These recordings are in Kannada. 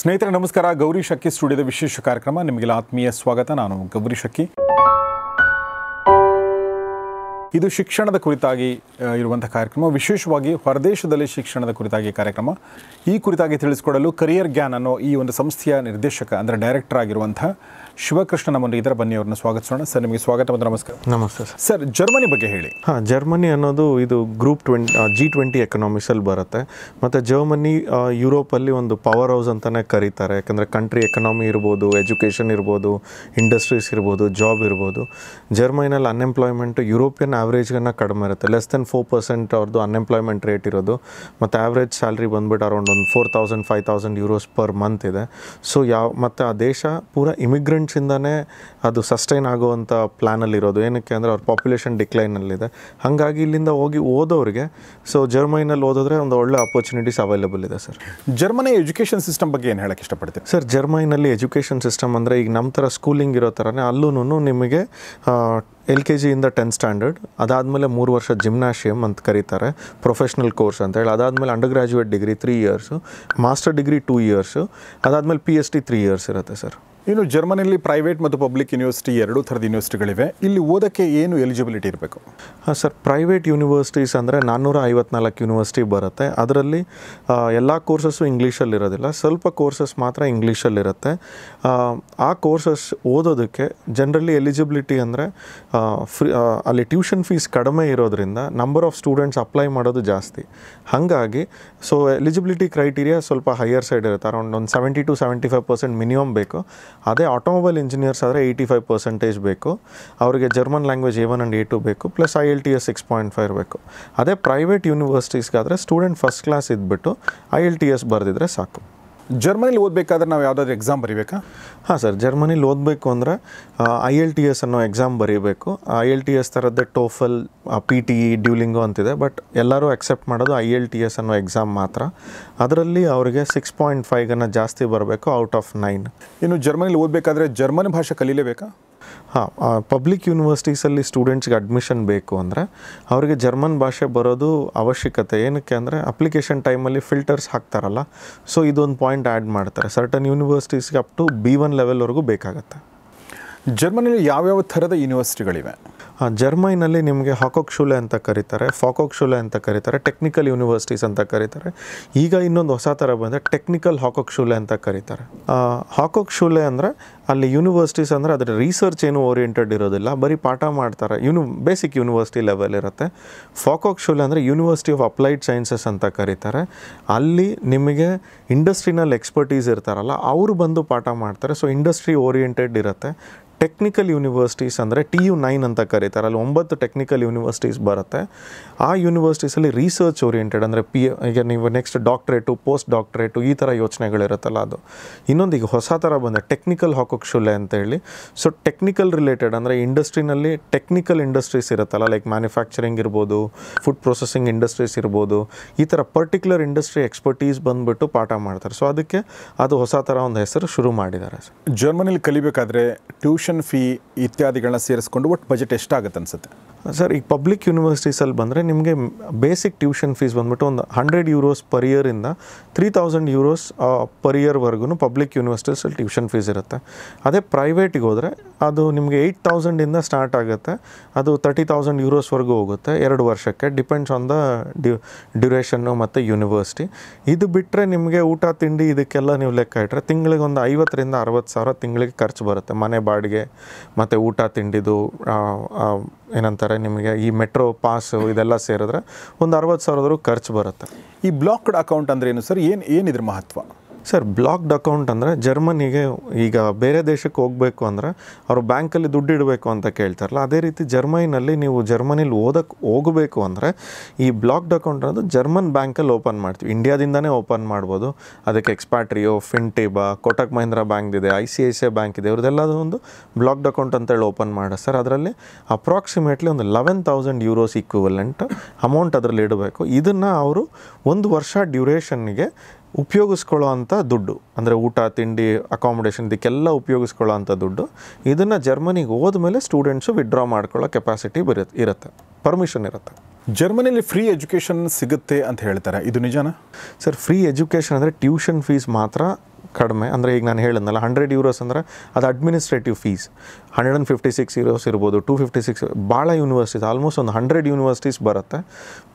ಸ್ನೇಹಿತರೆ ನಮಸ್ಕಾರ ಗೌರಿ ಶಕ್ಕಿ ಸ್ಟುಡಿಯೋದ ವಿಶೇಷ ಕಾರ್ಯಕ್ರಮ ನಿಮಗೆಲ್ಲ ಆತ್ಮೀಯ ಸ್ವಾಗತ ನಾನು ಗೌರಿ ಶಕ್ಕಿ ಇದು ಶಿಕ್ಷಣದ ಕುರಿತಾಗಿ ಇರುವಂತಹ ಕಾರ್ಯಕ್ರಮ ವಿಶೇಷವಾಗಿ ಹೊರದೇಶದಲ್ಲಿ ಶಿಕ್ಷಣದ ಕುರಿತಾಗಿ ಕಾರ್ಯಕ್ರಮ ಈ ಕುರಿತಾಗಿ ತಿಳಿಸಿಕೊಡಲು ಕರಿಯರ್ ಗ್ಯಾನ್ ಅನ್ನೋ ಈ ಒಂದು ಸಂಸ್ಥೆಯ ನಿರ್ದೇಶಕ ಅಂದರೆ ಡೈರೆಕ್ಟರ್ ಆಗಿರುವಂಥ ಶಿವಕೃಷ್ಣ ನಮ್ಮನ್ನು ಇದರ ಬನ್ನಿ ಅವ್ರನ್ನ ಸ್ವಾಗತಿಸೋಣ ಸರ್ ನಿಮಗೆ ಸ್ವಾಗತ ಮತ್ತು ನಮಸ್ಕಾರ ನಮಸ್ತೆ ಸರ್ ಸರ್ ಜರ್ಮನಿ ಬಗ್ಗೆ ಹೇಳಿ ಹಾಂ ಜರ್ಮನಿ ಅನ್ನೋದು ಇದು ಗ್ರೂಪ್ ಟ್ವೆಂಟ್ ಜಿ ಟ್ವೆಂಟಿ ಎಕನಾಮಿಕ್ಸಲ್ಲಿ ಬರುತ್ತೆ ಮತ್ತು ಜರ್ಮನಿ ಯುರೋಪಲ್ಲಿ ಒಂದು ಪವರ್ ಹೌಸ್ ಅಂತಲೇ ಕರೀತಾರೆ ಯಾಕಂದರೆ ಕಂಟ್ರಿ ಎಕನಾಮಿ ಇರ್ಬೋದು ಎಜುಕೇಷನ್ ಇರ್ಬೋದು ಇಂಡಸ್ಟ್ರೀಸ್ ಇರ್ಬೋದು ಜಾಬ್ ಇರ್ಬೋದು ಜರ್ಮನಿನಲ್ಲಿ ಅನ್ಎಂಪ್ಲಾಯ್ಮೆಂಟ್ ಯುರೋಪಿಯನ್ ಆವ್ರೇಜ್ಗನ್ನು ಕಡಿಮೆ ಇರುತ್ತೆ ಲೆಸ್ ದೆನ್ ಫೋರ್ ಪರ್ಸೆಂಟ್ ಅವ್ರದ್ದು ಅನ್ಎಂಪ್ಲಾಯ್ಮೆಂಟ್ ರೇಟ್ ಇರೋದು ಮತ್ತು ಆವ್ರೇಜ್ ಸ್ಯಾಲ್ರಿ ಬಂದುಬಿಟ್ಟು ಅರೌಂಡ್ ಒಂದು four thousand five thousand euros per month ಇದೆ ಸೊ ಯಾವ ಮತ್ತು ಆ ದೇಶ ಪೂರ ಇಮಿಗ್ರೆಂಟ್ ಮುಂಚಿಂದನೇ ಅದು ಸಸ್ಟೈನ್ ಆಗುವಂಥ ಪ್ಲ್ಯಾನಲ್ಲಿರೋದು ಏನಕ್ಕೆ ಅಂದರೆ ಅವ್ರ ಪಾಪ್ಯುಲೇಷನ್ ಡಿಕ್ಲೈನಲ್ಲಿದೆ ಹಾಗಾಗಿ ಇಲ್ಲಿಂದ ಹೋಗಿ ಓದೋರಿಗೆ ಸೊ ಜರ್ಮನಿನಲ್ಲಿ ಓದಿದ್ರೆ ಒಂದು ಒಳ್ಳೆ ಅಪರ್ಚುನಿಟೀಸ್ ಅವೈಲೇಬಲ್ ಇದೆ ಸರ್ ಜರ್ಮನಿ ಎಜುಕೇಷನ್ ಸಿಸ್ಟಮ್ ಬಗ್ಗೆ ಏನು ಹೇಳಕ್ಕೆ ಇಷ್ಟಪಡ್ತೀನಿ ಸರ್ ಜರ್ಮನಿನಲ್ಲಿ ಎಜುಕೇಷನ್ ಸಿಸ್ಟಮ್ ಅಂದರೆ ಈಗ ನಮ್ಮ ಥರ ಸ್ಕೂಲಿಂಗ್ ಇರೋ ಥರನೇ ಅಲ್ಲೂ ನಿಮಗೆ ಎಲ್ ಕೆ ಜಿಯಿಂದ ಟೆಂತ್ ಸ್ಟ್ಯಾಂಡರ್ಡ್ ಅದಾದಮೇಲೆ ಮೂರು ವರ್ಷ ಜಿಮ್ನಾಷಿಯಮ್ ಅಂತ ಕರೀತಾರೆ ಪ್ರೊಫೆಷ್ನಲ್ ಕೋರ್ಸ್ ಅಂತ ಹೇಳಿ ಅದಾದಮೇಲೆ undergraduate degree three years master degree two years ಅದಾದಮೇಲೆ P H D three years ಇರುತ್ತೆ ಸರ್ ಇನ್ನು ಜರ್ಮನಿಯಲ್ಲಿ ಪ್ರೈವೇಟ್ ಮತ್ತು ಪಬ್ಲಿಕ್ ಯೂನಿವರ್ಸಿಟಿ ಎರಡೂ ಥರದ ಯೂನಿವರ್ಸಿಟಿಗಳಿವೆ ಇಲ್ಲಿ ಓದೋಕ್ಕೆ ಏನು ಎಲಿಜಿಬಿಲಿಟಿ ಇರಬೇಕು ಹಾಂ ಸರ್ ಪ್ರೈವೇಟ್ ಯೂನಿವರ್ಸಿಟೀಸ್ ಅಂದರೆ ನಾನ್ನೂರ ಐವತ್ನಾಲ್ಕು ಯೂನಿವರ್ಸಿಟಿ ಬರುತ್ತೆ ಅದರಲ್ಲಿ ಎಲ್ಲ ಕೋರ್ಸಸ್ಸು ಇಂಗ್ಲೀಷಲ್ಲಿರೋದಿಲ್ಲ ಸ್ವಲ್ಪ ಕೋರ್ಸಸ್ ಮಾತ್ರ ಇಂಗ್ಲೀಷಲ್ಲಿರುತ್ತೆ ಆ ಕೋರ್ಸಸ್ ಓದೋದಕ್ಕೆ ಜನರಲಿ ಎಲಿಜಿಬಿಲಿಟಿ ಅಂದರೆ ಫ್ರೀ ಅಲ್ಲಿ ಟ್ಯೂಷನ್ ಫೀಸ್ ಕಡಿಮೆ ಇರೋದ್ರಿಂದ ನಂಬರ್ ಆಫ್ ಸ್ಟೂಡೆಂಟ್ಸ್ ಅಪ್ಲೈ ಮಾಡೋದು ಜಾಸ್ತಿ ಹಾಗಾಗಿ ಸೊ ಎಲಿಜಿಬಿಲಿಟಿ ಕ್ರೈಟೀರಿಯಾ ಸ್ವಲ್ಪ ಹೈಯರ್ ಸೈಡ್ ಇರುತ್ತೆ ಅರೌಂಡ್ ಒಂದು seventy to seventy five percent minimum ಬೇಕು ಅದೇ ಆಟೋಮೊಬೈಲ್ ಇಂಜಿನಿಯರ್ಸ್ ಆದರೆ ಏಯ್ಟಿ ಫೈವ್ ಪರ್ಸೆಂಟೇಜ್ ಬೇಕು ಅವರಿಗೆ German language A one and A two ಬೇಕು plus I L T S six point five ಇರಬೇಕು ಅದೇ ಪ್ರೈವೇಟ್ ಯೂನಿವರ್ಸಿಟೀಸ್ಗಾದರೆ ಸ್ಟೂಡೆಂಟ್ ಫಸ್ಟ್ ಕ್ಲಾಸ್ ಇದ್ಬಿಟ್ಟು ಐ ಎಲ್ ಟಿ ಎಸ್ ಬರೆದಿದ್ರೆ ಸಾಕು ಜರ್ಮನಿಲಿ ಓದಬೇಕಾದ್ರೆ ನಾವು ಯಾವುದಾದ್ರು ಎಕ್ಸಾಮ್ ಬರೀಬೇಕಾ ಹಾಂ ಸರ್ ಜರ್ಮನಿಲಿ ಓದಬೇಕು ಅಂದರೆ ಐ ಎಲ್ ಟಿ ಎಸ್ ಅನ್ನೋ ಎಕ್ಸಾಮ್ ಬರೀಬೇಕು ಐ ಎಲ್ ಟಿ ಎಸ್ ಥರದ್ದೇ TOEFL P T E Duolingo ಅಂತಿದೆ ಬಟ್ ಎಲ್ಲರೂ ಅಕ್ಸೆಪ್ಟ್ ಮಾಡೋದು ಐ ಎಲ್ ಟಿ ಎಸ್ ಅನ್ನೋ ಎಕ್ಸಾಮ್ ಮಾತ್ರ ಅದರಲ್ಲಿ ಅವರಿಗೆ ಸಿಕ್ಸ್ ಪಾಯಿಂಟ್ ಫೈಗನ್ನು ಜಾಸ್ತಿ ಬರಬೇಕು ಔಟ್ ಆಫ್ ನೈನ್ ಇನ್ನು ಜರ್ಮನಿಲಿ ಓದಬೇಕಾದ್ರೆ ಜರ್ಮನ್ ಭಾಷೆ ಕಲೀಲೇಬೇಕಾ ಹಾಂ ಪಬ್ಲಿಕ್ ಯೂನಿವರ್ಸಿಟೀಸಲ್ಲಿ ಸ್ಟೂಡೆಂಟ್ಸ್ಗೆ ಅಡ್ಮಿಷನ್ ಬೇಕು ಅಂದರೆ ಅವರಿಗೆ ಜರ್ಮನ್ ಭಾಷೆ ಬರೋದು ಅವಶ್ಯಕತೆ ಏನಕ್ಕೆ ಅಂದರೆ ಅಪ್ಲಿಕೇಶನ್ ಟೈಮಲ್ಲಿ ಫಿಲ್ಟರ್ಸ್ ಹಾಕ್ತಾರಲ್ಲ ಸೊ ಇದೊಂದು ಪಾಯಿಂಟ್ ಆ್ಯಡ್ ಮಾಡ್ತಾರೆ ಸರ್ಟನ್ ಯೂನಿವರ್ಸಿಟೀಸ್ಗೆ ಅಪ್ ಟು ಬಿ ಒನ್ ಲೆವೆಲ್ವರೆಗೂ ಬೇಕಾಗುತ್ತೆ ಜರ್ಮನಿಯಲ್ಲಿ ಯಾವ್ಯಾವ ಥರದ ಯೂನಿವರ್ಸಿಟಿಗಳಿವೆ ಹಾಂ ಜರ್ಮನಿನಲ್ಲಿ ನಿಮಗೆ ಹಾಕೋಕ್ ಶೂಲೆ ಅಂತ ಕರೀತಾರೆ ಫಾಕೋಕ್ ಶೂಲೆ ಅಂತ ಕರೀತಾರೆ ಟೆಕ್ನಿಕಲ್ ಯೂನಿವರ್ಸಿಟೀಸ್ ಅಂತ ಕರೀತಾರೆ ಈಗ ಇನ್ನೊಂದು ಹೊಸ ಥರ ಬಂದರೆ ಟೆಕ್ನಿಕಲ್ ಹಾಕೋಕ್ ಶೂಲೆ ಅಂತ ಕರೀತಾರೆ ಹಾಕೋಕ್ ಶೂಲೆ ಅಂದರೆ ಅಲ್ಲಿ ಯೂನಿವರ್ಸಿಟೀಸ್ ಅಂದರೆ ಅದರ ರಿಸರ್ಚ್ ಏನು ಓರಿಯೆಂಟೆಡ್ ಇರೋದಿಲ್ಲ ಬರೀ ಪಾಠ ಮಾಡ್ತಾರೆ ಯೂನಿ ಬೇಸಿಕ್ ಯೂನಿವರ್ಸಿಟಿ ಲೆವೆಲ್ ಇರುತ್ತೆ ಫಾಕೋಕ್ ಶೂಲೆ ಅಂದರೆ ಯೂನಿವರ್ಸಿಟಿ ಆಫ್ ಅಪ್ಲೈಡ್ ಸೈನ್ಸಸ್ ಅಂತ ಕರೀತಾರೆ ಅಲ್ಲಿ ನಿಮಗೆ ಇಂಡಸ್ಟ್ರಿನಲ್ಲಿ ಎಕ್ಸ್ಪರ್ಟೀಸ್ ಇರ್ತಾರಲ್ಲ ಅವರು ಬಂದು ಪಾಠ ಮಾಡ್ತಾರೆ ಸೊ ಇಂಡಸ್ಟ್ರಿ ಓರಿಯೆಂಟೆಡ್ ಇರುತ್ತೆ ಟೆಕ್ನಿಕಲ್ ಯೂನಿವರ್ಸಿಟೀಸ್ ಅಂದರೆ ಟಿ ಯು ನೈನ್ ಅಂತ ಕರೀತಾರೆ ಅಲ್ಲಿ ಒಂಬತ್ತು ಟೆಕ್ನಿಕಲ್ ಯೂನಿವರ್ಸಿಟೀಸ್ ಬರುತ್ತೆ ಆ ಯೂನಿವರ್ಸಿಟೀಸಲ್ಲಿ ರಿಸರ್ಚ್ ಓರಿಯೆಂಟೆಡ್ ಅಂದರೆ ಪಿ ಈಗ ನೀವು ನೆಕ್ಸ್ಟ್ ಡಾಕ್ಟ್ರೇಟು ಪೋಸ್ಟ್ ಡಾಕ್ಟ್ರೇಟು ಈ ಥರ ಯೋಚನೆಗಳಿರುತ್ತಲ್ಲ ಅದು ಇನ್ನೊಂದು ಈಗ ಹೊಸ ಥರ ಬಂದರೆ ಟೆಕ್ನಿಕಲ್ ಹಾಕೋಕ್ ಶುಲೆ ಅಂತ ಹೇಳಿ ಸೊ ಟೆಕ್ನಿಕಲ್ ರಿಲೇಟೆಡ್ ಅಂದರೆ ಇಂಡಸ್ಟ್ರಿನಲ್ಲಿ ಟೆಕ್ನಿಕಲ್ ಇಂಡಸ್ಟ್ರೀಸ್ ಇರುತ್ತಲ್ಲ ಲೈಕ್ ಮ್ಯಾನುಫ್ಯಾಕ್ಚರಿಂಗ್ ಇರ್ಬೋದು ಫುಡ್ ಪ್ರೊಸೆಸಿಂಗ್ ಇಂಡಸ್ಟ್ರೀಸ್ ಇರ್ಬೋದು ಈ ಥರ ಪರ್ಟಿಕ್ಯುಲರ್ ಇಂಡಸ್ಟ್ರಿ ಎಕ್ಸ್ಪರ್ಟೀಸ್ ಬಂದುಬಿಟ್ಟು ಪಾಠ ಮಾಡ್ತಾರೆ ಸೊ ಅದಕ್ಕೆ ಅದು ಹೊಸ ಥರ ಒಂದು ಹೆಸರು ಶುರು ಮಾಡಿದ್ದಾರೆ ಜರ್ಮನಿಲಿ ಕಲಿಬೇಕಾದ್ರೆ ಟ್ಯೂಷನ್ ಟ್ಯೂಷನ್ ಫೀ ಇತ್ಯಾದಿಗಳನ್ನ ಸೇರಿಸ್ಕೊಂಡು ಒಟ್ಟು ಬಜೆಟ್ ಎಷ್ಟಾಗುತ್ತೆ ಅನ್ಸುತ್ತೆ ಸರ್ ಈಗ ಪಬ್ಲಿಕ್ ಯೂನಿವರ್ಸಿಟೀಸಲ್ಲಿ ಬಂದರೆ ನಿಮಗೆ ಬೇಸಿಕ್ ಟ್ಯೂಷನ್ ಫೀಸ್ ಬಂದುಬಿಟ್ಟು ಒಂದು ಹಂಡ್ರೆಡ್ ಯೂರೋಸ್ ಪರ್ ಇಯರಿಂದ ತ್ರೀ ತೌಸಂಡ್ ಯೂರೋಸ್ ಪರ್ ಇಯರ್ವರೆಗೂ ಪಬ್ಲಿಕ್ ಯೂನಿವರ್ಸಿಟೀಸಲ್ಲಿ ಟ್ಯೂಷನ್ ಫೀಸ್ ಇರುತ್ತೆ ಅದೇ ಪ್ರೈವೇಟಿಗೆ ಹೋದರೆ ಅದು ನಿಮಗೆ ಏಯ್ಟ್ ತೌಸಂಡಿಂದ ಸ್ಟಾರ್ಟ್ ಆಗುತ್ತೆ ಅದು ತರ್ಟಿ ತೌಸಂಡ್ ಯೂರೋಸ್ವರೆಗೂ ಹೋಗುತ್ತೆ ಎರಡು ವರ್ಷಕ್ಕೆ ಡಿಪೆಂಡ್ಸ್ ಆನ್ ದ ಡ್ಯೂ ಡ್ಯೂರೇಷನ್ನು ಮತ್ತು ಯೂನಿವರ್ಸಿಟಿ ಇದು ಬಿಟ್ಟರೆ ನಿಮಗೆ ಊಟ ತಿಂಡಿ ಇದಕ್ಕೆಲ್ಲ ನೀವು ಲೆಕ್ಕ ಇಟ್ಟರೆ ತಿಂಗಳಿಗೆ ಒಂದು ಐವತ್ತರಿಂದ ಅರವತ್ತು ಸಾವಿರ ತಿಂಗಳಿಗೆ ಖರ್ಚು ಬರುತ್ತೆ ಮನೆ ಬಾಡಿಗೆ ಮತ್ತು ಊಟ ತಿಂಡಿದು ಏನಂತಾರೆ ನಿಮಗೆ ಈ ಮೆಟ್ರೋ ಪಾಸು ಇದೆಲ್ಲ ಸೇರಿದ್ರೆ ಒಂದು ಅರವತ್ತು ಸಾವಿರದವರೆಗೂ ಖರ್ಚು ಬರುತ್ತೆ ಈ ಬ್ಲಾಕ್ಡ್ ಅಕೌಂಟ್ ಅಂದರೆ ಏನು ಸರ್ ಏನು ಏನಿದ್ರ ಮಹತ್ವ ಸರ್ ಬ್ಲಾಕ್ಡ್ ಅಕೌಂಟ್ ಅಂದರೆ ಜರ್ಮನಿಗೆ ಈಗ ಬೇರೆ ದೇಶಕ್ಕೆ ಹೋಗಬೇಕು ಅಂದರೆ ಅವರು ಬ್ಯಾಂಕಲ್ಲಿ ದುಡ್ಡು ಇಡಬೇಕು ಅಂತ ಕೇಳ್ತಾರಲ್ಲ ಅದೇ ರೀತಿ ಜರ್ಮನಿನಲ್ಲಿ ನೀವು ಜರ್ಮನಿಲಿ ಓದಕ್ಕೆ ಹೋಗಬೇಕು ಅಂದರೆ ಈ ಬ್ಲಾಕ್ಡ್ ಅಕೌಂಟ್ ಅನ್ನೋದು ಜರ್ಮನ್ ಬ್ಯಾಂಕಲ್ಲಿ ಓಪನ್ ಮಾಡ್ತೀವಿ ಇಂಡಿಯಾದಿಂದನೇ ಓಪನ್ ಮಾಡ್ಬೋದು ಅದಕ್ಕೆ ಎಕ್ಸ್ಪ್ಯಾಟ್ರಿಯೋ ಫಿನ್ಟಿಬಾ ಕೋಟಕ್ ಮಹೀಂದ್ರಾ ಇದೆ I C I C I bank ಇದೆ ಇವ್ರದ್ದೆಲ್ಲದೂ ಒಂದು ಬ್ಲಾಕ್ಡ್ ಅಕೌಂಟ್ ಅಂತೇಳಿ ಓಪನ್ ಮಾಡೋ ಸರ್ ಅದರಲ್ಲಿ ಅಪ್ರಾಕ್ಸಿಮೇಟ್ಲಿ ಒಂದು eleven thousand euros equivalent amount ಅದರಲ್ಲಿ ಇಡಬೇಕು ಇದನ್ನು ಅವರು ಒಂದು ವರ್ಷ ಡ್ಯೂರೇಷನ್ಗೆ ಉಪಯೋಗಿಸ್ಕೊಳ್ಳೋ ಅಂಥ ದುಡ್ಡು ಅಂದರೆ ಊಟ ತಿಂಡಿ ಅಕಾಮಿಡೇಷನ್ ಇದಕ್ಕೆಲ್ಲ ಉಪಯೋಗಿಸ್ಕೊಳ್ಳೋ ಅಂಥ ದುಡ್ಡು ಇದನ್ನು ಜರ್ಮನಿಗೆ ಮೇಲೆ ಸ್ಟೂಡೆಂಟ್ಸು ವಿಡ್ರಾ ಮಾಡ್ಕೊಳ್ಳೋ ಕೆಪಾಸಿಟಿ ಬರುತ್ತೆ ಇರುತ್ತೆ ಪರ್ಮಿಷನ್ ಇರುತ್ತೆ ಜರ್ಮನಿಯಲ್ಲಿ ಫ್ರೀ ಎಜುಕೇಷನ್ ಸಿಗುತ್ತೆ ಅಂತ ಹೇಳ್ತಾರೆ ಇದು ನಿಜಾನ ಸರ್ ಫ್ರೀ ಎಜುಕೇಷನ್ ಅಂದರೆ ಟ್ಯೂಷನ್ ಫೀಸ್ ಮಾತ್ರ ಕಡಿಮೆ ಅಂದರೆ ಈಗ ನಾನು ಹೇಳಿದ್ನಲ್ಲ ಹಂಡ್ರೆಡ್ ಯೂರೋಸ್ ಅಂದರೆ ಅದು administrative fees hundred and fifty six euros ಇರ್ಬೋದು ಟೂ ಫಿಫ್ಟಿ ಸಿಕ್ಸ್ ಭಾಳ ಯೂನಿವರ್ಸಿಟೀಸ್ ಆಲ್ಮೋಸ್ಟ್ ಒಂದು ಹಂಡ್ರೆಡ್ ಯೂನಿವರ್ಸಿಟೀಸ್ ಬರುತ್ತೆ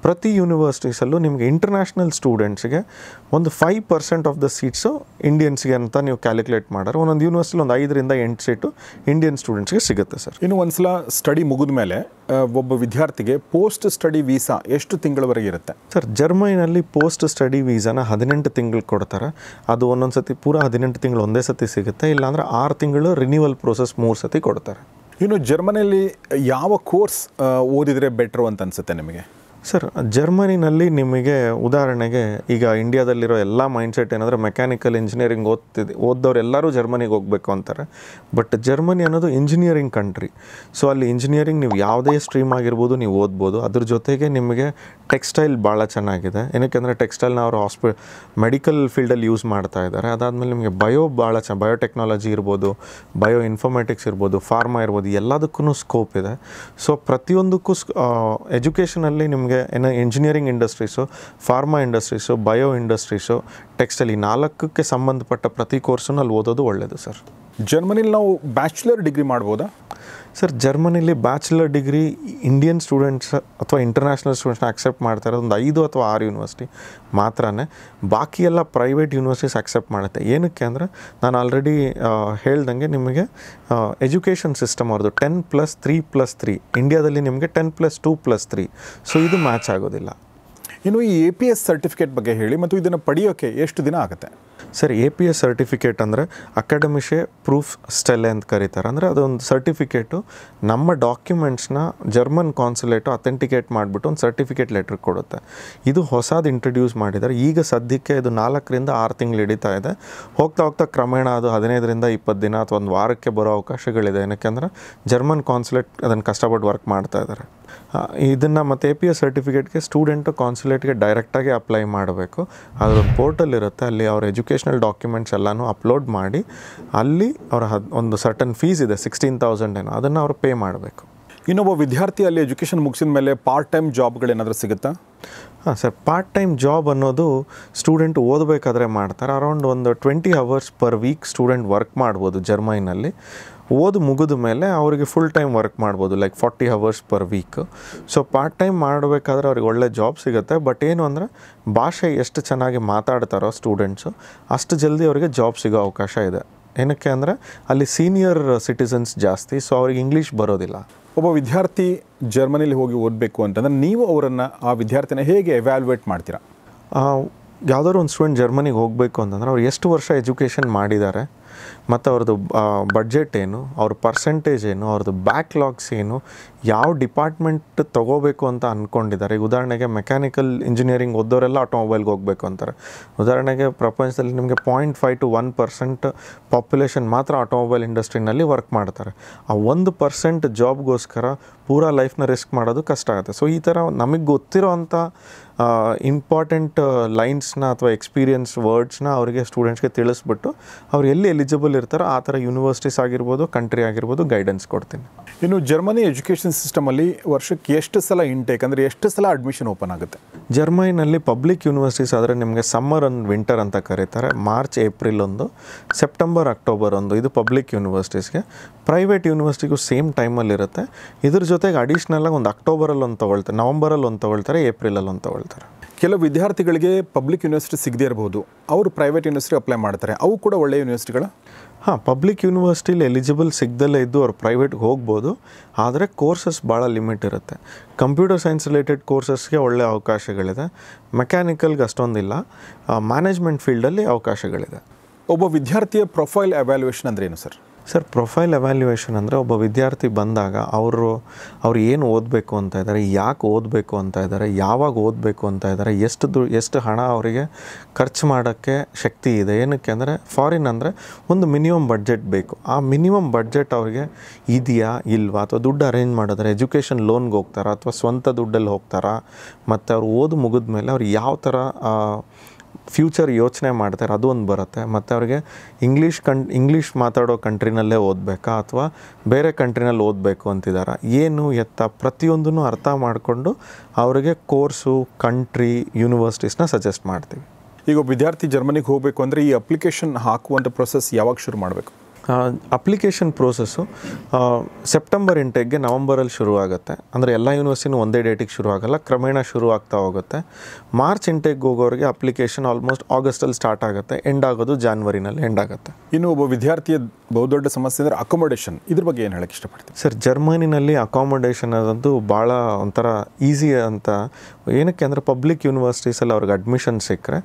ಪ್ರತಿ ಯೂನಿವರ್ಸಿಟೀಸಲ್ಲೂ ನಿಮಗೆ ಇಂಟರ್ನ್ಯಾಷನಲ್ ಸ್ಟೂಡೆಂಟ್ಸ್ಗೆ ಒಂದು five percent of the seats ಇಂಡಿಯನ್ಸ್ಗೆ ಅಂತ ನೀವು ಕ್ಯಾಲ್ಕುಲೇಟ್ ಮಾಡೋರು ಒಂದೊಂದು ಯೂನಿವರ್ಸಿಟಿ ಒಂದು ಐದರಿಂದ ಎಂಟು ಸೀಟು ಇಂಡಿಯನ್ ಸ್ಟೂಡೆಂಟ್ಸ್ಗೆ ಸಿಗುತ್ತೆ ಸರ್ ಇನ್ನು ಒಂದು ಸಲ ಸ್ಟಡಿ ಮುಗಿದ ಮೇಲೆ ಒಬ್ಬ ವಿದ್ಯಾರ್ಥಿಗೆ ಪೋಸ್ಟ್ ಸ್ಟಡಿ ವೀಸಾ ಎಷ್ಟು ತಿಂಗಳವರೆಗೆ ಇರುತ್ತೆ ಸರ್ ಜರ್ಮನಿನಲ್ಲಿ ಪೋಸ್ಟ್ ಸ್ಟಡಿ ವೀಸಾನ ಹದಿನೆಂಟು ತಿಂಗಳು ಕೊಡ್ತಾರೆ ಅದು ಒಂದೊಂದು ಸತಿ ಪೂರ ಹದಿನೆಂಟು ತಿಂಗಳು ಒಂದೇ ಸತಿ ಸಿಗುತ್ತೆ ಇಲ್ಲಾಂದ್ರೆ ಆರು ತಿಂಗಳು ರಿನ್ಯೂವಲ್ ಪ್ರೋಸೆಸ್ ಮೂರು ಸತಿ ಕೊಡ್ತಾರೆ ಇನ್ನು ಜರ್ಮನಿಯಲ್ಲಿ ಯಾವ ಕೋರ್ಸ್ ಓದಿದರೆ ಬೆಟ್ರು ಅಂತ ಅನಿಸುತ್ತೆ ನಿಮಗೆ ಸರ್ ಜರ್ಮನಿನಲ್ಲಿ ನಿಮಗೆ ಉದಾಹರಣೆಗೆ ಈಗ ಇಂಡಿಯಾದಲ್ಲಿರೋ ಎಲ್ಲ ಮೈಂಡ್ಸೆಟ್ ಏನಂದರೆ ಮೆಕ್ಯಾನಿಕಲ್ ಇಂಜಿನಿಯರಿಂಗ್ ಓದ್ತಿದ್ ಓದ್ದವ್ರೆಲ್ಲರೂ ಜರ್ಮನಿಗೆ ಹೋಗಬೇಕು ಅಂತಾರೆ ಬಟ್ ಜರ್ಮನಿ ಅನ್ನೋದು ಇಂಜಿನಿಯರಿಂಗ್ ಕಂಟ್ರಿ ಸೊ ಅಲ್ಲಿ ಇಂಜಿನಿಯರಿಂಗ್ ನೀವು ಯಾವುದೇ ಸ್ಟ್ರೀಮ್ ಆಗಿರ್ಬೋದು ನೀವು ಓದ್ಬೋದು ಅದ್ರ ಜೊತೆಗೆ ನಿಮಗೆ ಟೆಕ್ಸ್ಟೈಲ್ ಭಾಳ ಚೆನ್ನಾಗಿದೆ ಏನಕ್ಕೆ ಟೆಕ್ಸ್ಟೈಲ್ನ ಅವರು ಹಾಸ್ಪಿ ಮೆಡಿಕಲ್ ಫೀಲ್ಡಲ್ಲಿ ಯೂಸ್ ಮಾಡ್ತಾ ಇದ್ದಾರೆ ಅದಾದಮೇಲೆ ನಿಮಗೆ ಬಯೋ ಭಾಳ ಚ ಬಯೋಟೆಕ್ನಾಲಜಿ ಇರ್ಬೋದು ಬಯೋ ಇನ್ಫಾರ್ಮೆಟಿಕ್ಸ್ ಇರ್ಬೋದು ಫಾರ್ಮಾ ಇರ್ಬೋದು ಎಲ್ಲದಕ್ಕೂ ಸ್ಕೋಪ್ ಇದೆ ಸೊ ಪ್ರತಿಯೊಂದಕ್ಕೂ ಎಜುಕೇಷನಲ್ಲಿ ನಿಮಗೆ ನಿಮಗೆ ಏನು engineering industries pharma industries bio industries textile ಈ ನಾಲ್ಕಕ್ಕೆ ಸಂಬಂಧಪಟ್ಟ ಪ್ರತಿ ಕೋರ್ಸನ್ನು ಅಲ್ಲಿ ಓದೋದು ಒಳ್ಳೆಯದು ಸರ್ ಜರ್ಮನಿಲಿ ನಾವು ಬ್ಯಾಚುಲರ್ ಡಿಗ್ರಿ ಮಾಡ್ಬೋದಾ ಸರ್ ಜರ್ಮನಿಲಿ ಬ್ಯಾಚುಲರ್ ಡಿಗ್ರಿ ಇಂಡಿಯನ್ ಸ್ಟೂಡೆಂಟ್ಸ್ ಅಥವಾ ಇಂಟರ್ನ್ಯಾಷನಲ್ ಸ್ಟೂಡೆಂಟ್ಸ್ನ ಅಕ್ಸೆಪ್ಟ್ ಮಾಡ್ತಾ ಇರೋದು ಒಂದು ಐದು ಅಥವಾ ಆರು ಯೂನಿವರ್ಸಿಟಿ ಮಾತ್ರನೇ ಬಾಕಿ ಎಲ್ಲ ಪ್ರೈವೇಟ್ ಯೂನಿವರ್ಸಿಟೀಸ್ ಅಕ್ಸೆಪ್ಟ್ ಮಾಡುತ್ತೆ ಏನಕ್ಕೆ ಅಂದರೆ ನಾನು ಆಲ್ರೆಡಿ ಹೇಳ್ದಂಗೆ ನಿಮಗೆ ಎಜುಕೇಷನ್ ಸಿಸ್ಟಮ್ ಅವ್ರದ್ದು ten plus three plus three ಇಂಡಿಯಾದಲ್ಲಿ ನಿಮಗೆ ten plus two plus three so ಇದು ಮ್ಯಾಚ್ ಆಗೋದಿಲ್ಲ ಇನ್ನು ಈ ಎ ಪಿ ಎಸ್ ಸರ್ಟಿಫಿಕೇಟ್ ಬಗ್ಗೆ ಹೇಳಿ ಮತ್ತು ಇದನ್ನು ಪಡೆಯೋಕ್ಕೆ ಎಷ್ಟು ದಿನ ಆಗುತ್ತೆ sir A P S certificate ಅಂದರೆ ಅಕಾಡೆಮಿಷೆ ಪ್ರೂಫ್ ಸ್ಟೆಲೆ ಅಂತ ಕರೀತಾರೆ ಅಂದರೆ ಅದೊಂದು ಸರ್ಟಿಫಿಕೇಟು ನಮ್ಮ ಡಾಕ್ಯುಮೆಂಟ್ಸ್ನ ಜರ್ಮನ್ ಕಾನ್ಸುಲೇಟು ಅಥೆಂಟಿಕೇಟ್ ಮಾಡಿಬಿಟ್ಟು ಒಂದು ಸರ್ಟಿಫಿಕೇಟ್ ಲೆಟ್ರ್ ಕೊಡುತ್ತೆ ಇದು ಹೊಸದು ಇಂಟ್ರಡ್ಯೂಸ್ ಮಾಡಿದ್ದಾರೆ ಈಗ ಸದ್ಯಕ್ಕೆ ಇದು ನಾಲ್ಕರಿಂದ ಆರು ತಿಂಗಳು ಹಿಡಿತಾ ಇದೆ ಹೋಗ್ತಾ ಹೋಗ್ತಾ ಕ್ರಮೇಣ ಅದು ಹದಿನೈದರಿಂದ ಇಪ್ಪತ್ತು ದಿನ ಅಥವಾ ಒಂದು ವಾರಕ್ಕೆ ಬರೋ ಅವಕಾಶಗಳಿದೆ ಏನಕ್ಕೆ ಅಂದರೆ ಜರ್ಮನ್ ಕಾನ್ಸುಲೇಟ್ ಅದನ್ನು ಕಷ್ಟಪಟ್ಟು ವರ್ಕ್ ಮಾಡ್ತಾ ಇದ್ದಾರೆ ಇದನ್ನು ಮತ್ತು ಎ ಪಿ ಎಸ್ ಸರ್ಟಿಫಿಕೇಟ್ಗೆ ಸ್ಟೂಡೆಂಟು ಕಾನ್ಸುಲೇಟ್ಗೆ ಡೈರೆಕ್ಟಾಗಿ ಅಪ್ಲೈ ಮಾಡಬೇಕು ಅದರ ಪೋರ್ಟಲ್ ಇರುತ್ತೆ ಅಲ್ಲಿ ಅವ್ರ ಎಜುಕೇಷನಲ್ ಡಾಕ್ಯುಮೆಂಟ್ಸ್ ಎಲ್ಲನೂ ಅಪ್ಲೋಡ್ ಮಾಡಿ ಅಲ್ಲಿ ಅವರ ಹದ್ ಒಂದು ಸರ್ಟನ್ ಫೀಸ್ ಇದೆ ಸಿಕ್ಸ್ಟೀನ್ ತೌಸಂಡ್ ಏನೋ ಅದನ್ನು ಅವರು ಪೇ ಮಾಡಬೇಕು ಇನ್ನೊಬ್ಬ ವಿದ್ಯಾರ್ಥಿ ಅಲ್ಲಿ ಎಜುಕೇಷನ್ ಮುಗಿಸಿದ ಮೇಲೆ ಪಾರ್ಟ್ ಟೈಮ್ ಜಾಬ್ಗಳೇನಾದರೂ ಸಿಗುತ್ತಾ ಹಾಂ ಸರ್ ಪಾರ್ಟ್ ಟೈಮ್ ಜಾಬ್ ಅನ್ನೋದು ಸ್ಟೂಡೆಂಟ್ ಓದಬೇಕಾದ್ರೆ ಮಾಡ್ತಾರೆ ಅರೌಂಡ್ ಒಂದು twenty hours per week student work ಮಾಡ್ಬೋದು ಜರ್ಮನಿನಲ್ಲಿ ಓದು ಮುಗಿದ ಮೇಲೆ ಅವರಿಗೆ ಫುಲ್ ಟೈಮ್ ವರ್ಕ್ ಮಾಡ್ಬೋದು like forty hours per week so part time ಮಾಡಬೇಕಾದ್ರೆ ಅವ್ರಿಗೆ ಒಳ್ಳೆ ಜಾಬ್ ಸಿಗುತ್ತೆ ಬಟ್ ಏನು ಅಂದರೆ ಭಾಷೆ ಎಷ್ಟು ಚೆನ್ನಾಗಿ ಮಾತಾಡ್ತಾರೋ ಸ್ಟೂಡೆಂಟ್ಸು ಅಷ್ಟು ಜಲ್ದಿ ಅವರಿಗೆ ಜಾಬ್ ಸಿಗೋ ಅವಕಾಶ ಇದೆ ಏನಕ್ಕೆ ಅಂದರೆ ಅಲ್ಲಿ ಸೀನಿಯರ್ ಸಿಟಿಸನ್ಸ್ ಜಾಸ್ತಿ ಸೊ ಅವ್ರಿಗೆ ಇಂಗ್ಲೀಷ್ ಬರೋದಿಲ್ಲ ಒಬ್ಬ ವಿದ್ಯಾರ್ಥಿ ಜರ್ಮನಿಲಿ ಹೋಗಿ ಓದಬೇಕು ಅಂತಂದರೆ ನೀವು ಅವರನ್ನು ಆ ವಿದ್ಯಾರ್ಥಿನ ಹೇಗೆ ಎವ್ಯಾಲ್ಯುವೇಟ್ ಮಾಡ್ತೀರಾ ಯಾವುದಾದ್ರು ಒಂದು ಸ್ಟೂಡೆಂಟ್ ಜರ್ಮನಿಗೆ ಹೋಗಬೇಕು ಅಂತಂದ್ರೆ ಅವ್ರು ಎಷ್ಟು ವರ್ಷ ಎಜುಕೇಷನ್ ಮಾಡಿದ್ದಾರೆ ಮತ್ತು ಅವ್ರದ್ದು ಬಡ್ಜೆಟ್ ಏನು ಅವ್ರ ಪರ್ಸೆಂಟೇಜ್ ಏನು ಅವ್ರದ್ದು ಬ್ಯಾಕ್ಲಾಗ್ಸ್ ಏನು ಯಾವ ಡಿಪಾರ್ಟ್ಮೆಂಟ್ ತೊಗೋಬೇಕು ಅಂತ ಅಂದ್ಕೊಂಡಿದ್ದಾರೆ ಉದಾಹರಣೆಗೆ ಮೆಕ್ಯಾನಿಕಲ್ ಇಂಜಿನಿಯರಿಂಗ್ ಓದೋರೆಲ್ಲ ಆಟೋಮೊಬೈಲ್ಗೆ ಹೋಗಬೇಕು ಅಂತಾರೆ ಉದಾಹರಣೆಗೆ ಪ್ರಪಂಚದಲ್ಲಿ ನಿಮಗೆ point five two one percent population ಮಾತ್ರ ಆಟೋಮೊಬೈಲ್ ಇಂಡಸ್ಟ್ರಿನಲ್ಲಿ ವರ್ಕ್ ಮಾಡ್ತಾರೆ ಆ ಒಂದು ಪರ್ಸೆಂಟ್ ಜಾಬ್ಗೋಸ್ಕರ ಪೂರಾ ಲೈಫ್ನ ರಿಸ್ಕ್ ಮಾಡೋದು ಕಷ್ಟ ಆಗುತ್ತೆ ಸೊ ಈ ಥರ ನಮಗೆ ಗೊತ್ತಿರೋ ಅಂಥ ಇಂಪಾರ್ಟೆಂಟ್ ಲೈನ್ಸ್ನ ಅಥವಾ ಎಕ್ಸ್ಪೀರಿಯನ್ಸ್ ವರ್ಡ್ಸ್ನ ಅವರಿಗೆ ಸ್ಟೂಡೆಂಟ್ಸ್ಗೆ ತಿಳಿಸ್ಬಿಟ್ಟು ಅವ್ರು ಎಲ್ಲಿ ಎಲಿಜಿಬಲ್ ಇರ್ತಾರೋ ಆ ಥರ ಯೂನಿವರ್ಸಿಟೀಸ್ ಆಗಿರ್ಬೋದು ಕಂಟ್ರಿ ಆಗಿರ್ಬೋದು ಗೈಡೆನ್ಸ್ ಕೊಡ್ತೀನಿ ಇನ್ನು ಜರ್ಮನಿ ಎಜುಕೇಷನ್ ಸಿಸ್ಟಮಲ್ಲಿ ವರ್ಷಕ್ಕೆ ಎಷ್ಟು ಸಲ ಇಂಟೇಕ್ ಅಂದರೆ ಎಷ್ಟು ಸಲ ಅಡ್ಮಿಷನ್ ಓಪನ್ ಆಗುತ್ತೆ ಜರ್ಮನಿನಲ್ಲಿ ಪಬ್ಲಿಕ್ ಯೂನಿವರ್ಸಿಟೀಸ್ ಆದರೆ ನಿಮಗೆ ಸಮ್ಮರ್ ಅಂಡ್ ವಿಂಟರ್ ಅಂತ ಕರೀತಾರೆ ಮಾರ್ಚ್ ಏಪ್ರಿಲ್ ಒಂದು ಸೆಪ್ಟೆಂಬರ್ ಅಕ್ಟೋಬರ್ ಒಂದು ಇದು ಪಬ್ಲಿಕ್ ಯೂನಿವರ್ಸಿಟೀಸ್ಗೆ ಪ್ರೈವೇಟ್ ಯೂನಿವರ್ಸಿಟಿಗೂ ಸೇಮ್ ಟೈಮಲ್ಲಿರುತ್ತೆ ಇದ್ರ ಜೊತೆಗೆ ಅಡಿಷ್ನಲ್ಲಾಗಿ ಒಂದು ಅಕ್ಟೋಬರಲ್ಲಿ ಒಂದು ತೊಗೊಳ್ತಾರೆ ನವಂಬರಲ್ಲಿ ಒಂದು ತೊಗೊಳ್ತಾರೆ ಏಪ್ರಿಲಲ್ಲಿ ಒಂದು ತೊಗೊಳ್ತಾರೆ ಕೆಲವು ವಿದ್ಯಾರ್ಥಿಗಳಿಗೆ ಪಬ್ಲಿಕ್ ಯೂನಿವರ್ಸಿಟಿ ಸಿಗದೇ ಇರಬಹುದು ಅವರು ಪ್ರೈವೇಟ್ ಯೂನಿವರ್ಸಿಟಿ ಅಪ್ಲೈ ಮಾಡ್ತಾರೆ ಅವು ಕೂಡ ಒಳ್ಳೆಯ ಯೂನಿವರ್ಸಿಟಿಗಳ ಹಾಂ ಪಬ್ಲಿಕ್ ಯೂನಿವರ್ಸಿಟಿಲಿ ಎಲಿಜಿಬಲ್ ಸಿಗ್ದಲ್ಲೇ ಇದ್ದು ಅವ್ರು ಪ್ರೈವೇಟ್ಗೆ ಹೋಗ್ಬೋದು ಆದರೆ ಕೋರ್ಸಸ್ ಭಾಳ ಲಿಮಿಟ್ ಇರುತ್ತೆ ಕಂಪ್ಯೂಟರ್ ಸೈನ್ಸ್ ರಿಲೇಟೆಡ್ ಕೋರ್ಸಸ್ಗೆ ಒಳ್ಳೆಯ ಅವಕಾಶಗಳಿದೆ ಮೆಕ್ಯಾನಿಕಲ್ಗೆ ಅಷ್ಟೊಂದಿಲ್ಲ ಮ್ಯಾನೇಜ್ಮೆಂಟ್ ಫೀಲ್ಡಲ್ಲಿ ಅವಕಾಶಗಳಿದೆ ಒಬ್ಬ ವಿದ್ಯಾರ್ಥಿಯ ಪ್ರೊಫೈಲ್ ಅವ್ಯಾಲ್ಯೂಯೇಷನ್ ಅಂದ್ರೇನು ಸರ್ ಸರ್ ಪ್ರೊಫೈಲ್ ಅವ್ಯಾಲ್ಯೂಯೇಷನ್ ಅಂದರೆ ಒಬ್ಬ ವಿದ್ಯಾರ್ಥಿ ಬಂದಾಗ ಅವರು ಅವ್ರು ಏನು ಓದಬೇಕು ಅಂತ ಇದ್ದಾರೆ ಯಾಕೆ ಓದಬೇಕು ಅಂತ ಇದ್ದಾರೆ ಯಾವಾಗ ಓದಬೇಕು ಅಂತ ಇದ್ದಾರೆ ಎಷ್ಟು ದು ಎಷ್ಟು ಹಣ ಅವರಿಗೆ ಖರ್ಚು ಮಾಡೋಕ್ಕೆ ಶಕ್ತಿ ಇದೆ ಏನಕ್ಕೆ ಅಂದರೆ ಫಾರಿನ್ ಅಂದರೆ ಒಂದು ಮಿನಿಮಮ್ ಬಡ್ಜೆಟ್ ಬೇಕು ಆ ಮಿನಿಮಮ್ ಬಡ್ಜೆಟ್ ಅವರಿಗೆ ಇದೆಯಾ ಇಲ್ವಾ ಅಥವಾ ದುಡ್ಡು ಅರೇಂಜ್ ಮಾಡಿದ್ರೆ ಎಜುಕೇಷನ್ ಲೋನ್ಗೆ ಹೋಗ್ತಾರಾ ಅಥವಾ ಸ್ವಂತ ದುಡ್ಡಲ್ಲಿ ಹೋಗ್ತಾರಾ ಮತ್ತು ಅವ್ರು ಓದು ಮುಗಿದ ಮೇಲೆ ಅವ್ರು ಯಾವ ಥರ ಫ್ಯೂಚರ್ ಯೋಚನೆ ಮಾಡ್ತಾರೆ ಅದು ಒಂದು ಬರುತ್ತೆ ಮತ್ತು ಅವ್ರಿಗೆ ಇಂಗ್ಲೀಷ್ ಕಂ ಇಂಗ್ಲೀಷ್ ಮಾತಾಡೋ ಕಂಟ್ರಿನಲ್ಲೇ ಓದಬೇಕಾ ಅಥವಾ ಬೇರೆ ಕಂಟ್ರಿನಲ್ಲಿ ಓದಬೇಕು ಅಂತಿದ್ದಾರೆ ಏನು ಎತ್ತ ಪ್ರತಿಯೊಂದನ್ನು ಅರ್ಥ ಮಾಡಿಕೊಂಡು ಅವರಿಗೆ ಕೋರ್ಸು ಕಂಟ್ರಿ ಯೂನಿವರ್ಸಿಟೀಸ್ನ ಸಜೆಸ್ಟ್ ಮಾಡ್ತೀವಿ ಈಗ ವಿದ್ಯಾರ್ಥಿ ಜರ್ಮನಿಗೆ ಹೋಗಬೇಕು ಅಂದರೆ ಈ ಅಪ್ಲಿಕೇಶನ್ ಹಾಕುವಂಥ ಪ್ರೊಸೆಸ್ ಯಾವಾಗ ಶುರು ಮಾಡಬೇಕು ಅಪ್ಲಿಕೇಶನ್ ಪ್ರೋಸೆಸ್ಸು ಸೆಪ್ಟೆಂಬರ್ ಇಂಟೆಕ್ಗೆ ನವಂಬರಲ್ಲಿ ಶುರು ಆಗುತ್ತೆ ಅಂದರೆ ಎಲ್ಲ ಯೂನಿವರ್ಸಿಟಿನೂ ಒಂದೇ ಡೇಟಿಗೆ ಶುರು ಆಗೋಲ್ಲ ಕ್ರಮೇಣ ಶುರು ಆಗ್ತಾ ಹೋಗುತ್ತೆ ಮಾರ್ಚ್ ಇಂಟೇಕ್ ಹೋಗೋರಿಗೆ ಅಪ್ಲಿಕೇಶನ್ ಆಲ್ಮೋಸ್ಟ್ ಆಗಸ್ಟಲ್ಲಿ ಸ್ಟಾರ್ಟ್ ಆಗುತ್ತೆ ಎಂಡ್ ಆಗೋದು ಜಾನ್ವರಿನಲ್ಲಿ ಎಂಡ್ ಆಗುತ್ತೆ ಇನ್ನು ಒಬ್ಬ ವಿದ್ಯಾರ್ಥಿಯ ಬಹುದೊಡ್ಡ ಸಮಸ್ಯೆ ಅಂದರೆ ಅಕೊಮೊಡೇಷನ್ ಇದ್ರ ಬಗ್ಗೆ ಏನು ಹೇಳಕ್ಕೆ ಇಷ್ಟಪಡ್ತೀನಿ ಸರ್ ಜರ್ಮನಿನಲ್ಲಿ ಅಕಾಮೊಡೇಷನ್ ಅದಂತೂ ಭಾಳ ಒಂಥರ ಈಸಿ ಅಂತ ಏನಕ್ಕೆ ಅಂದರೆ ಪಬ್ಲಿಕ್ ಯೂನಿವರ್ಸಿಟೀಸಲ್ಲಿ ಅವ್ರಿಗೆ ಅಡ್ಮಿಷನ್ ಸಿಕ್ಕರೆ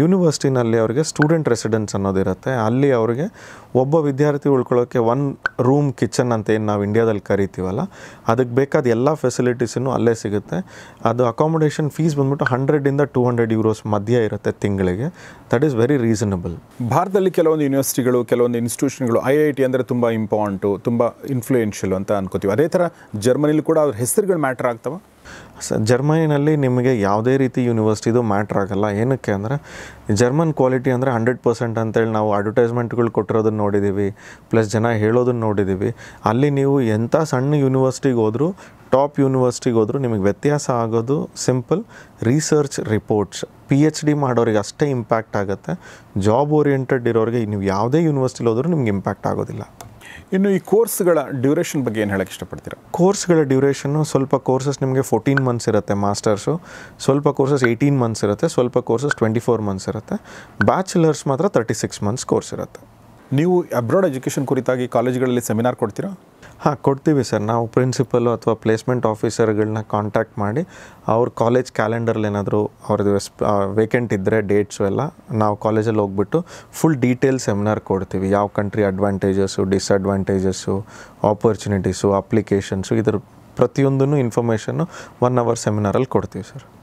ಯೂನಿವರ್ಸಿಟಿನಲ್ಲಿ ಅವರಿಗೆ ಸ್ಟೂಡೆಂಟ್ ರೆಸಿಡೆನ್ಸ್ ಅನ್ನೋದಿರುತ್ತೆ ಅಲ್ಲಿ ಅವರಿಗೆ ಒಬ್ಬ ವಿದ್ಯಾರ್ಥಿ ವಿದ್ಯಾರ್ಥಿ ಉಳ್ಕೊಳ್ಳೋಕ್ಕೆ ಒನ್ ರೂಮ್ ಕಿಚನ್ ಅಂತ ಏನು ನಾವು ಇಂಡಿಯಾದಲ್ಲಿ ಕರಿತೀವಲ್ಲ ಅದಕ್ಕೆ ಬೇಕಾದ ಎಲ್ಲ ಫೆಸಿಲಿಟೀಸನ್ನು ಅಲ್ಲೇ ಸಿಗುತ್ತೆ ಅದು ಅಕಾಮಡೇಷನ್ ಫೀಸ್ ಬಂದ್ಬಿಟ್ಟು ಹಂಡ್ರೆಡಿಂದ ಟೂ ಹಂಡ್ರೆಡ್ ಯೂರೋಸ್ ಮಧ್ಯ ಇರುತ್ತೆ ತಿಂಗಳಿಗೆ ದಟ್ ಈಸ್ ವೆರಿ ರೀಸನಬಲ್ ಭಾರತದಲ್ಲಿ ಕೆಲವೊಂದು ಯೂನಿವರ್ಸಿಟಿಗಳು ಕೆಲವೊಂದು ಇನ್ಸ್ಟಿಟ್ಯೂಷನ್ಗಳು ಐ ಐ ಟಿ ಅಂದರೆ ತುಂಬ ಇಂಪಾರ್ಟು ತುಂಬ ಇನ್ಫ್ಲೂಯೆನ್ಷಿಯಲ್ ಅಂತ ಅನ್ಕೋತೀವಿ ಅದೇ ಥರ ಜರ್ಮನಿಲಿ ಕೂಡ ಅವ್ರ ಹೆಸರುಗಳು ಮ್ಯಾಟ್ರ್ ಆಗ್ತವೆ ಸ ಜರ್ಮನಿನಲ್ಲಿ ನಿಮಗೆ ಯಾವುದೇ ರೀತಿ ಯೂನಿವರ್ಸಿಟಿದು ಮ್ಯಾಟ್ರ್ ಆಗಲ್ಲ ಏನಕ್ಕೆ ಅಂದರೆ ಜರ್ಮನ್ ಕ್ವಾಲಿಟಿ ಅಂದರೆ ಹಂಡ್ರೆಡ್ ಪರ್ಸೆಂಟ್ ಅಂತೇಳಿ ನಾವು ಅಡ್ವರ್ಟೈಸ್ಮೆಂಟ್ಗಳು ಕೊಟ್ಟಿರೋದನ್ನು ನೋಡಿದ್ದೀವಿ ಪ್ಲಸ್ ಜನ ಹೇಳೋದನ್ನು ನೋಡಿದ್ದೀವಿ ಅಲ್ಲಿ ನೀವು ಎಂಥ ಸಣ್ಣ ಯೂನಿವರ್ಸಿಟಿಗೆ ಹೋದರೂ ಟಾಪ್ ಯೂನಿವರ್ಸಿಟಿಗೆ ಹೋದರೂ ನಿಮಗೆ ವ್ಯತ್ಯಾಸ ಆಗೋದು simple research reports P H D ಮಾಡೋರಿಗೆ ಅಷ್ಟೇ ಇಂಪ್ಯಾಕ್ಟ್ ಆಗುತ್ತೆ ಜಾಬ್ ಓರಿಯೆಂಟೆಡ್ ಇರೋರಿಗೆ ನೀವು ಯಾವುದೇ ಯೂನಿವರ್ಸಿಟಿಲಿ ಹೋದರೂ ನಿಮ್ಗೆ ಇಂಪ್ಯಾಕ್ಟ್ ಆಗೋದಿಲ್ಲ ಇನ್ನು ಈ ಕೋರ್ಸ್ಗಳ ಡ್ಯೂರೇಷನ್ ಬಗ್ಗೆ ಏನು ಹೇಳಕ್ಕೆ ಇಷ್ಟಪಡ್ತೀರಾ ಕೋರ್ಸ್ಗಳ ಡ್ಯೂರೇಷನ್ನು ಸ್ವಲ್ಪ ಕೋರ್ಸಸ್ ನಿಮಗೆ ಫೋರ್ಟೀನ್ ಮಂತ್ಸ್ ಇರುತ್ತೆ ಮಾಸ್ಟರ್ಸು ಸ್ವಲ್ಪ ಕೋರ್ಸಸ್ ಏಯ್ಟೀನ್ ಮಂತ್ಸ್ ಇರುತ್ತೆ ಸ್ವಲ್ಪ ಕೋರ್ಸಸ್ ಟ್ವೆಂಟಿ ಫೋರ್ ಮಂತ್ಸ್ ಇರುತ್ತೆ ಬ್ಯಾಚುಲರ್ಸ್ ಮಾತ್ರ ತರ್ಟಿ ಸಿಕ್ಸ್ ಮಂತ್ಸ್ ಕೋರ್ಸ್ ಇರುತ್ತೆ ನೀವು ಅಬ್ರಾಡ್ ಎಜುಕೇಷನ್ ಕುರಿತಾಗಿ ಕಾಲೇಜ್ಗಳಲ್ಲಿ ಸೆಮಿನಾರ್ ಕೊಡ್ತೀರಾ ಹಾಂ ಕೊಡ್ತೀವಿ ಸರ್ ನಾವು ಪ್ರಿನ್ಸಿಪಲ್ಲು ಅಥವಾ ಪ್ಲೇಸ್ಮೆಂಟ್ ಆಫೀಸರ್ಗಳನ್ನ ಕಾಂಟ್ಯಾಕ್ಟ್ ಮಾಡಿ ಅವ್ರ ಕಾಲೇಜ್ ಕ್ಯಾಲೆಂಡರ್ಲಿ ಏನಾದರೂ ಅವ್ರದ್ದು ವೇಕೆಂಟ್ ಇದ್ದರೆ ಡೇಟ್ಸು ಎಲ್ಲ ನಾವು ಕಾಲೇಜಲ್ಲಿ ಹೋಗ್ಬಿಟ್ಟು ಫುಲ್ ಡೀಟೇಲ್ ಸೆಮಿನಾರ್ ಕೊಡ್ತೀವಿ ಯಾವ country advantages disadvantages opportunities applications ಇದ್ರ ಪ್ರತಿಯೊಂದನ್ನು ಇನ್ಫಾರ್ಮೇಷನ್ನು ಒನ್ ಅವರ್ ಸೆಮಿನಾರಲ್ಲಿ ಕೊಡ್ತೀವಿ ಸರ್